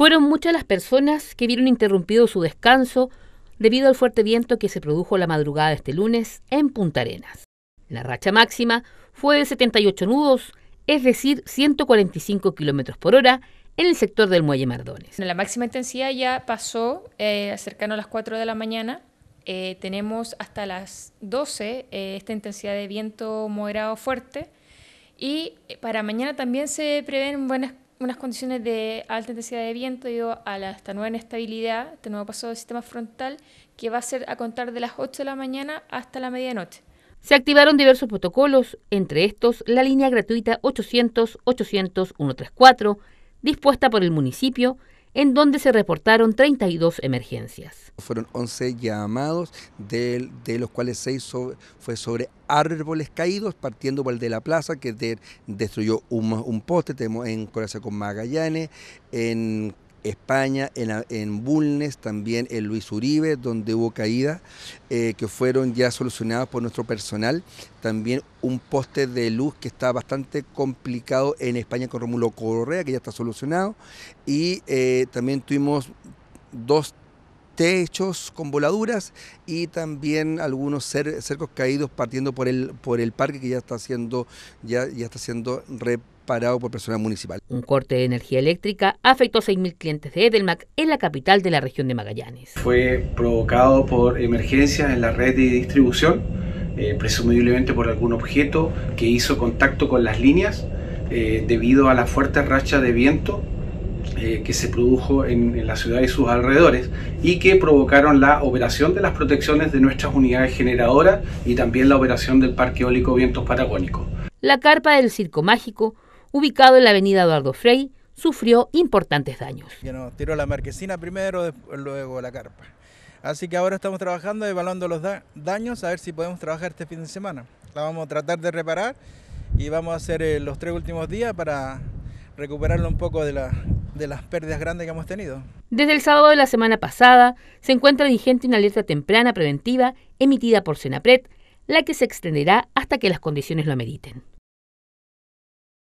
Fueron muchas las personas que vieron interrumpido su descanso debido al fuerte viento que se produjo la madrugada de este lunes en Punta Arenas. La racha máxima fue de 78 nudos, es decir, 145 kilómetros por hora, en el sector del Muelle Mardones. La máxima intensidad ya pasó eh, cercano a las 4 de la mañana. Eh, tenemos hasta las 12 eh, esta intensidad de viento moderado fuerte. Y eh, para mañana también se prevén buenas unas condiciones de alta intensidad de viento debido a la, esta nueva inestabilidad, este nuevo paso del sistema frontal, que va a ser a contar de las 8 de la mañana hasta la medianoche. Se activaron diversos protocolos, entre estos la línea gratuita 800-800-134, dispuesta por el municipio, en donde se reportaron 32 emergencias. Fueron 11 llamados, de, los cuales 6 fue sobre árboles caídos, partiendo por el de la plaza, que destruyó un, poste, tenemos en Corazón con Magallanes, en España, en, Bulnes, también en Luis Uribe, donde hubo caídas eh, que fueron ya solucionadas por nuestro personal. También un poste de luz que está bastante complicado en España con Romulo Correa, que ya está solucionado. Y eh, también tuvimos dos techos con voladuras y también algunos cercos caídos partiendo por el, por el parque que ya está siendo, ya, ya está siendo parado por personal municipal. Un corte de energía eléctrica afectó a 6.000 clientes de Edelmac en la capital de la región de Magallanes. Fue provocado por emergencias en la red de distribución, eh, presumiblemente por algún objeto que hizo contacto con las líneas eh, debido a la fuerte racha de viento eh, que se produjo en, en, la ciudad y sus alrededores y que provocaron la operación de las protecciones de nuestras unidades generadoras y también la operación del parque eólico Vientos Patagónicos. La carpa del Circo Mágico ubicado en la avenida Eduardo Frey, sufrió importantes daños. Que nos tiró la marquesina primero, luego la carpa. Así que ahora estamos trabajando, evaluando los daños, a ver si podemos trabajar este fin de semana. La vamos a tratar de reparar y vamos a hacer eh, los tres últimos días para recuperarlo un poco de, las pérdidas grandes que hemos tenido. Desde el sábado de la semana pasada se encuentra vigente una alerta temprana preventiva emitida por Senapret, la que se extenderá hasta que las condiciones lo ameriten.